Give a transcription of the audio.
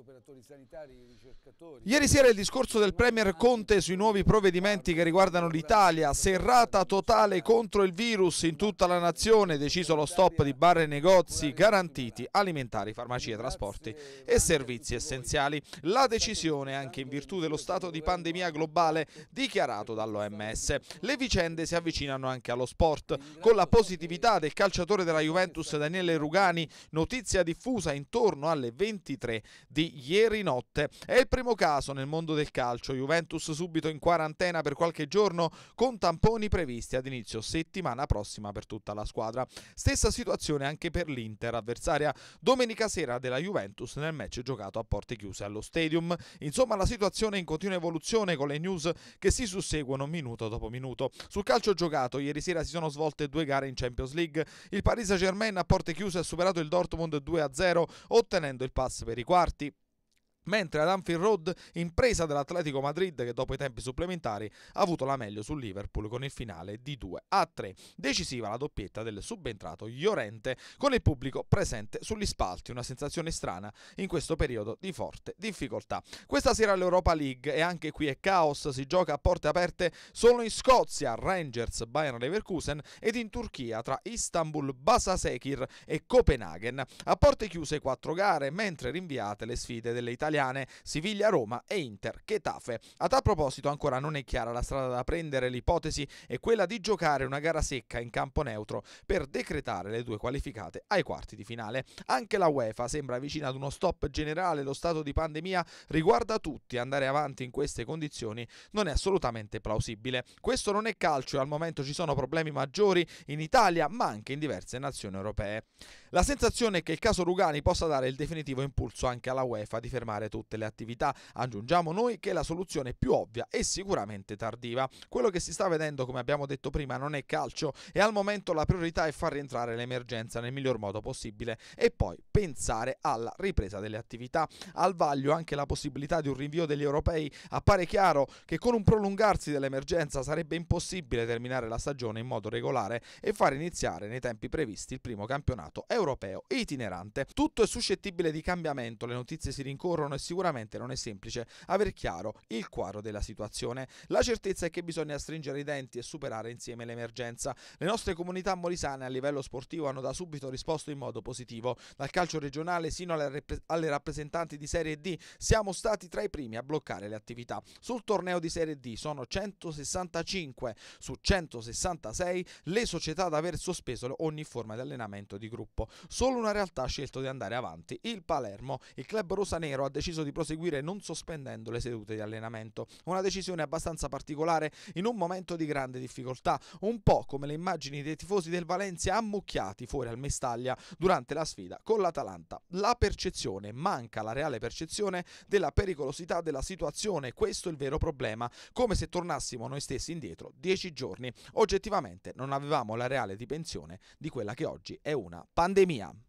operatori sanitari, ricercatori. Ieri sera il discorso del Premier Conte sui nuovi provvedimenti che riguardano l'Italia, serrata totale contro il virus in tutta la nazione, deciso lo stop di bar e negozi garantiti, alimentari, farmacie, trasporti e servizi essenziali. La decisione anche in virtù dello stato di pandemia globale dichiarato dall'OMS. Le vicende si avvicinano anche allo sport, con la positività del calciatore della Juventus Daniele Rugani, notizia diffusa intorno alle 23 di ieri notte. È il primo caso nel mondo del calcio, Juventus subito in quarantena per qualche giorno con tamponi previsti ad inizio settimana prossima per tutta la squadra. Stessa situazione anche per l'Inter, avversaria domenica sera della Juventus nel match giocato a porte chiuse allo stadium. Insomma la situazione è in continua evoluzione con le news che si susseguono minuto dopo minuto. Sul calcio giocato ieri sera si sono svolte due gare in Champions League. Il Paris Saint-Germain a porte chiuse ha superato il Dortmund 2-0 ottenendo il pass per i quarti mentre ad Anfield Road, impresa dell'Atletico Madrid che dopo i tempi supplementari ha avuto la meglio sul Liverpool con il finale di 2 a 3. Decisiva la doppietta del subentrato Llorente con il pubblico presente sugli spalti, una sensazione strana in questo periodo di forte difficoltà. Questa sera l'Europa League e anche qui è caos, si gioca a porte aperte solo in Scozia, Rangers, Bayern Leverkusen ed in Turchia tra Istanbul, Basasekir e Copenaghen. A porte chiuse quattro gare, mentre rinviate le sfide delle Italia italiane Siviglia-Roma e Inter-Chetafe. A tal proposito ancora non è chiara la strada da prendere, l'ipotesi è quella di giocare una gara secca in campo neutro per decretare le due qualificate ai quarti di finale. Anche la UEFA sembra vicina ad uno stop generale, lo stato di pandemia riguarda tutti, andare avanti in queste condizioni non è assolutamente plausibile. Questo non è calcio, al momento ci sono problemi maggiori in Italia ma anche in diverse nazioni europee. La sensazione è che il caso Rugani possa dare il definitivo impulso anche alla UEFA di fermare svolgere tutte le attività. Aggiungiamo noi che la soluzione più ovvia è sicuramente tardiva. Quello che si sta vedendo, come abbiamo detto prima, non è calcio e al momento la priorità è far rientrare l'emergenza nel miglior modo possibile e poi pensare alla ripresa delle attività. Al vaglio anche la possibilità di un rinvio degli europei. Appare chiaro che con un prolungarsi dell'emergenza sarebbe impossibile terminare la stagione in modo regolare e far iniziare nei tempi previsti il primo campionato europeo itinerante. Tutto è suscettibile di cambiamento, le notizie si rincorrono e sicuramente non è semplice aver chiaro il quadro della situazione. La certezza è che bisogna stringere i denti e superare insieme l'emergenza. Le nostre comunità molisane a livello sportivo hanno da subito risposto in modo positivo, dal calcio regionale sino alle, rappresentanti di Serie D. Siamo stati tra i primi a bloccare le attività. Sul torneo di Serie D sono 165 su 166 le società ad aver sospeso ogni forma di allenamento di gruppo. Solo una realtà ha scelto di andare avanti. Il Palermo, il club rosanero ha deciso di proseguire non sospendendo le sedute di allenamento. Una decisione abbastanza particolare in un momento di grande difficoltà, un po' come le immagini dei tifosi del Valencia ammucchiati fuori al Mestaglia durante la sfida con l'Atalanta. La percezione, manca la reale percezione della pericolosità della situazione, questo è il vero problema, come se tornassimo noi stessi indietro dieci giorni. Oggettivamente non avevamo la reale dimensione di quella che oggi è una pandemia.